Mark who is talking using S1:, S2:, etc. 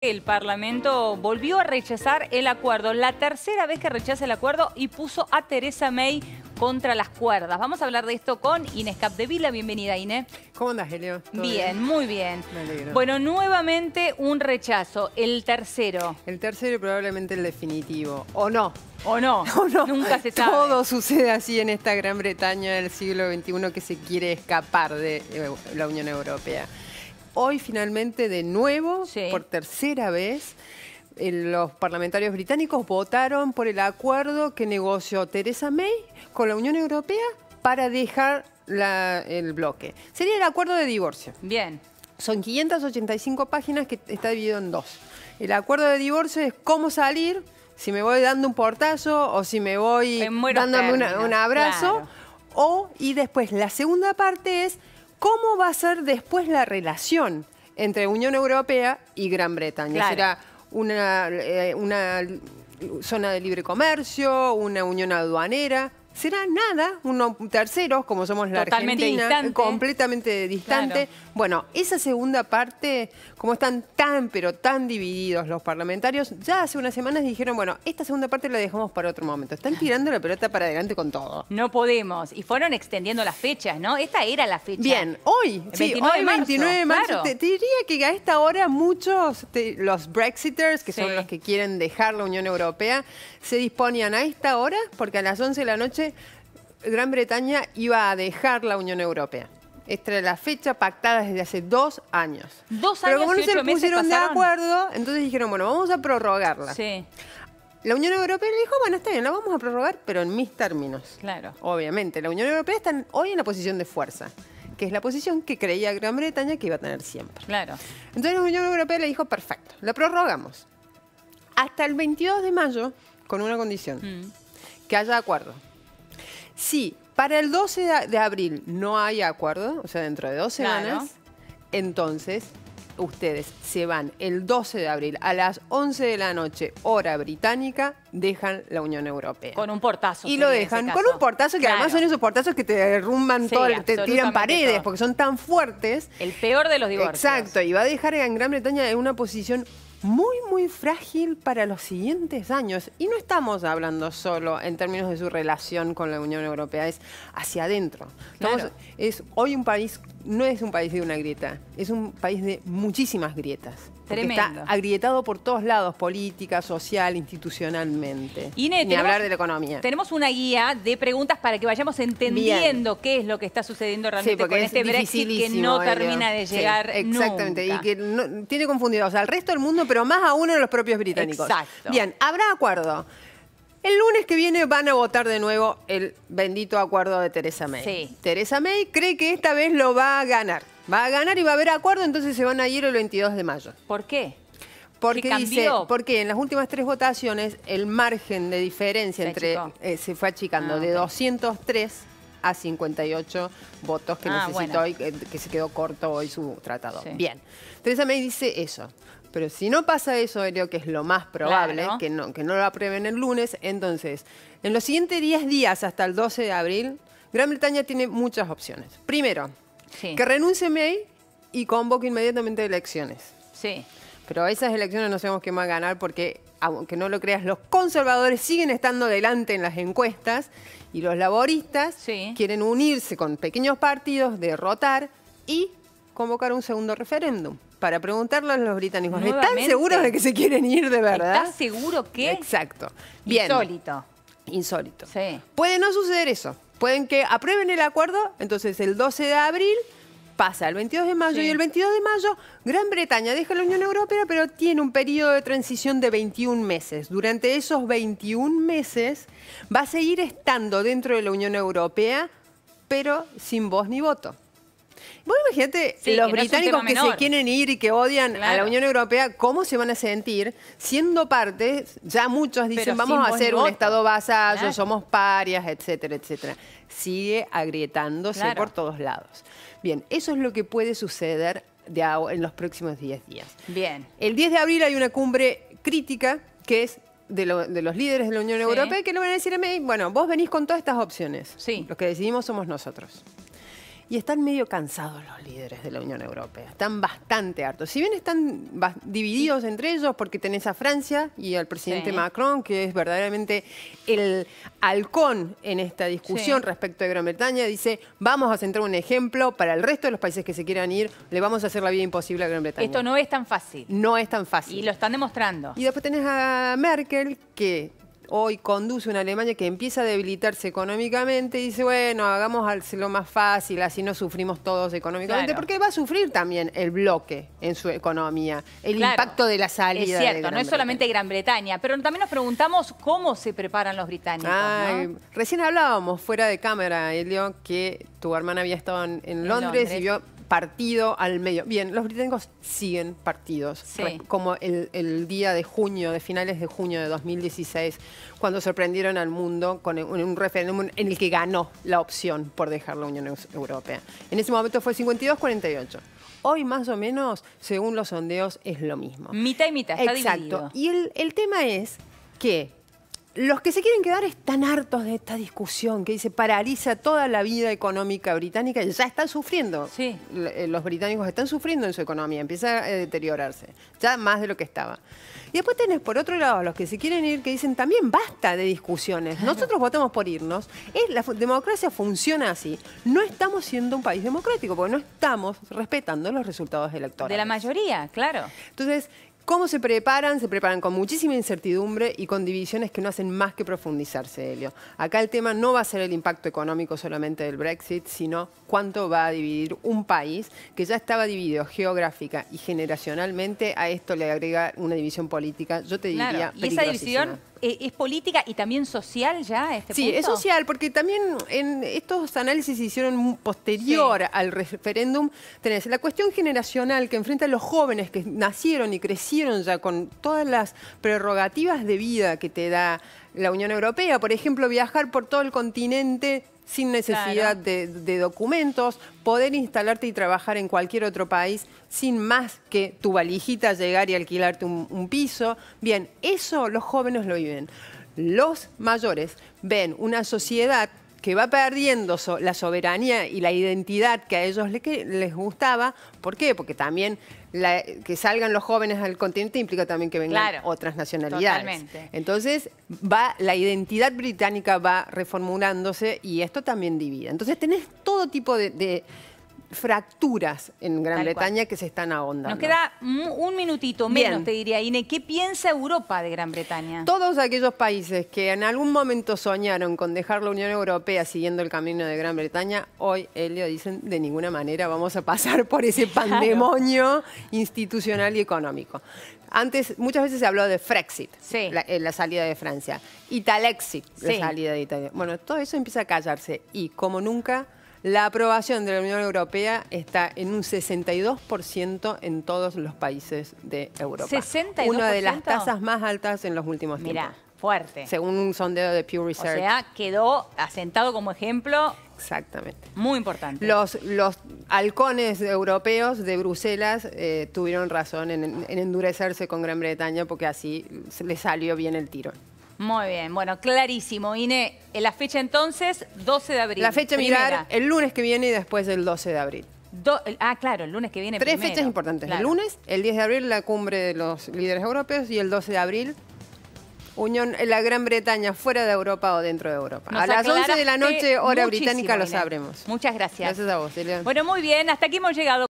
S1: El Parlamento volvió a rechazar el acuerdo, la tercera vez que rechaza el acuerdo y puso a Teresa May contra las cuerdas. Vamos a hablar de esto con Inés Capdevila. Bienvenida, Inés. ¿Cómo andas, Helio? Bien, muy bien. Me alegro. Bueno, nuevamente un rechazo, el tercero. El tercero y probablemente el definitivo, o no. O no, o no. nunca se sabe. Todo
S2: sucede así en esta Gran Bretaña del siglo XXI que se quiere escapar de eh, la Unión Europea hoy finalmente de nuevo, por tercera vez, los parlamentarios británicos votaron por el acuerdo que negoció Theresa May con la Unión Europea para dejar el bloque. Sería el acuerdo de divorcio. Bien. Son 585 páginas que está dividido en dos. El acuerdo de divorcio es cómo salir, si me voy dando un portazo o si me voy dándome un abrazo. O, y después la segunda parte es ¿Cómo va a ser después la relación entre Unión Europea y Gran Bretaña? ¿Será eh, una zona de libre comercio, una unión aduanera? será nada, uno terceros, como somos la Totalmente Argentina, distante. completamente distante. Bueno, esa segunda parte, como están tan, pero tan divididos los parlamentarios, ya hace unas semanas dijeron, bueno, esta segunda parte la dejamos para otro momento. Están tirando la pelota para adelante con todo.
S1: No podemos. Y fueron extendiendo las fechas, ¿no? Esta era la fecha. Bien, hoy, 29 de marzo, Te,
S2: diría que a esta hora muchos, los Brexiters, que son los que quieren dejar la Unión Europea, se disponían a esta hora, porque a las 11 de la noche Gran Bretaña iba a dejar la Unión Europea. Esta era la fecha pactada desde hace dos años. Dos años. Pero como no se pusieron de acuerdo, entonces dijeron, bueno, vamos a prorrogarla. Sí. La Unión Europea le dijo, bueno, está bien, la vamos a prorrogar, pero en mis términos. Claro. Obviamente, la Unión Europea está hoy en la posición de fuerza, que es la posición que creía Gran Bretaña que iba a tener siempre. Claro. Entonces la Unión Europea le dijo, perfecto, la prorrogamos. Hasta el 22 de mayo, con una condición, mm. que haya acuerdo. Sí, para el 12 de abril no hay acuerdo, o sea, dentro de dos semanas, entonces ustedes se van el 12 de abril a las 11 de la noche, hora británica, dejan la Unión Europea. Con un
S1: portazo. Y lo dejan con un portazo que además son
S2: esos portazos que te derrumban todo, te tiran paredes porque son tan fuertes. El peor de los divorcios. Exacto, y va a dejar en Gran Bretaña en una posición muy, muy frágil para los siguientes años. Y no estamos hablando solo en términos de su relación con la Unión Europea, es hacia adentro. es hoy un país, no es un país de una grieta, es un país de muchísimas grietas. Tremendo. Está agrietado por todos lados, política, social, institucionalmente. Y Ni hablar de la economía. Tenemos
S1: una guía de preguntas para que vayamos entendiendo qué es lo que está sucediendo realmente con este Brexit que no termina de llegar Exactamente, y que
S2: tiene confundidos al resto del mundo, pero más a uno de los propios británicos. Bien, habrá acuerdo. El lunes que viene van a votar de nuevo el bendito acuerdo de Teresa May. Teresa May cree que esta vez lo va a ganar. Va a ganar y va a haber acuerdo, entonces se van a ir el 22 de mayo. ¿Por qué? Porque porque en las últimas tres votaciones el margen de diferencia se entre eh, se fue achicando ah, de 203 a 58 votos que ah, necesitó que se quedó corto hoy su tratado. Bien. Teresa May dice eso. Pero si no pasa eso, creo que es lo más probable, que, no, que no lo aprueben el lunes, entonces, en los siguientes 10 días hasta el 12 de abril, Gran Bretaña tiene muchas opciones. Primero, que renuncie May y convoque inmediatamente elecciones. Sí. Pero esas elecciones no sabemos quién va a ganar porque, aunque no lo creas, los conservadores siguen estando delante en las encuestas y los laboristas quieren unirse con pequeños partidos, derrotar y convocar un segundo referéndum para preguntarle a los británicos, ¿están seguros de que se quieren ir de verdad? ¿Estás seguro que? Exacto. Bien. Insólito. Insólito. Puede no suceder eso. Pueden que aprueben el acuerdo, entonces el 12 de abril pasa el 22 de mayo y el 22 de mayo Gran Bretaña deja la Unión Europea, pero tiene un periodo de transición de 21 meses. Durante esos 21 meses va a seguir estando dentro de la Unión Europea, pero sin voz ni voto. Bueno, imagínate los británicos que se quieren ir y que odian a la Unión Europea, ¿cómo se van a sentir siendo parte? Ya muchos dicen, vamos a hacer un Estado vasallo, somos parias, etcétera, etcétera. Sigue agrietándose por todos lados. Bien, eso es lo que puede suceder de en los próximos 10 días. Bien. El 10 de abril hay una cumbre crítica que es de, los líderes de la Unión Europea que le van a decir a May, bueno, vos venís con todas estas opciones. Sí. Los que decidimos somos nosotros y están medio cansados los líderes de la Unión Europea. Están bastante hartos. Si bien están divididos entre ellos, porque tenés a Francia y al presidente Macron, que es verdaderamente el halcón en esta discusión respecto de Gran Bretaña, dice, vamos a centrar un ejemplo para el resto de los países que se quieran ir, le vamos a hacer la vida imposible a Gran Bretaña. Esto
S1: no es tan fácil.
S2: No es tan fácil. Y lo
S1: están demostrando. Y después
S2: tenés a Merkel, que hoy conduce una Alemania que empieza a debilitarse económicamente y dice, bueno, hagamos lo más fácil, así no sufrimos todos económicamente, porque va a sufrir también el bloque en su economía, el impacto de la salida. Es cierto, no es solamente
S1: Gran Bretaña, pero también nos preguntamos cómo se preparan los británicos.
S2: Recién hablábamos fuera de cámara, Elio, que tu hermana había estado en, Londres y vio partido al medio. Bien, los británicos siguen partidos, como el, día de junio, de finales de junio de 2016, cuando sorprendieron al mundo con e, un, referéndum en el que ganó la opción por dejar la Unión Europea. En ese momento fue 52-48. Hoy más o menos, según los sondeos, es lo mismo.
S1: Mitad y mitad, está Exacto. Y
S2: el tema es que los que se quieren quedar están hartos de esta discusión que dice paraliza toda la vida económica británica. Ya están sufriendo. Sí. Eh, los británicos están sufriendo en su economía, empieza a deteriorarse, ya más de lo que estaba. Y después tenés por otro lado los que se quieren ir que dicen también basta de discusiones. Nosotros votamos por irnos. Es, la democracia funciona así. No estamos siendo un país democrático porque no estamos respetando los resultados electorales. De la mayoría, claro. Entonces, ¿Cómo se preparan? Se preparan con muchísima incertidumbre y con divisiones que no hacen más que profundizarse, Helio. Acá el tema no va a ser el impacto económico solamente del Brexit, sino cuánto va a dividir un país que ya estaba dividido geográfica y generacionalmente, a esto le agrega una división política, yo te diría... Y esa división
S1: eh, ¿Es política y también social ya? Este sí, es social,
S2: porque también en estos análisis se hicieron posterior al referéndum. Tenés la cuestión generacional que enfrentan los jóvenes que nacieron y crecieron ya con todas las prerrogativas de vida que te da la Unión Europea. Por ejemplo, viajar por todo el continente sin necesidad de, documentos, poder instalarte y trabajar en cualquier otro país sin más que tu valijita llegar y alquilarte un, un piso. Bien, eso los jóvenes lo viven. Los mayores ven una sociedad que va perdiendo la soberanía y la identidad que a ellos les gustaba. ¿Por qué? Porque también la, que salgan los jóvenes al continente implica también que vengan otras nacionalidades. Entonces, va, la identidad británica va reformulándose y esto también divide. Entonces, tenés todo tipo de fracturas en Gran Bretaña que se están ahondando. Nos queda
S1: un minutito menos, te diría, Ine. ¿Qué piensa Europa de Gran Bretaña?
S2: Todos aquellos países que en algún momento soñaron con dejar la Unión Europea siguiendo el camino de Gran Bretaña, hoy, ellos dicen, de ninguna manera vamos a pasar por ese pandemonio institucional y económico. Antes, muchas veces se habló de Frexit, eh, la, salida de Francia. Italexit, la salida de Italia. Bueno, todo eso empieza a callarse y, como nunca la aprobación de la Unión Europea está en un 62% en todos los países de Europa. 62%. Una de las tasas más altas en los últimos Mirá. tiempos. Fuerte. Según un sondeo de Pew Research. O sea,
S1: quedó asentado como ejemplo. Exactamente. Muy importante.
S2: Los, los halcones europeos de Bruselas eh, tuvieron razón en, en endurecerse con Gran Bretaña porque así le salió bien el tiro.
S1: Muy bien, bueno, clarísimo. Ine, la fecha entonces, 12 de abril. La fecha primera.
S2: el lunes que viene y después el 12 de abril.
S1: ah, claro, el lunes que viene. Tres fechas importantes. El lunes,
S2: el 10 de abril, la cumbre de los líderes europeos y el 12 de abril, Unión, eh, la Gran Bretaña, fuera de Europa o dentro de Europa.
S1: a las 11 de la noche, hora británica, lo sabremos. Muchas gracias. Gracias a vos, Silvia. Bueno, muy bien, hasta aquí hemos llegado.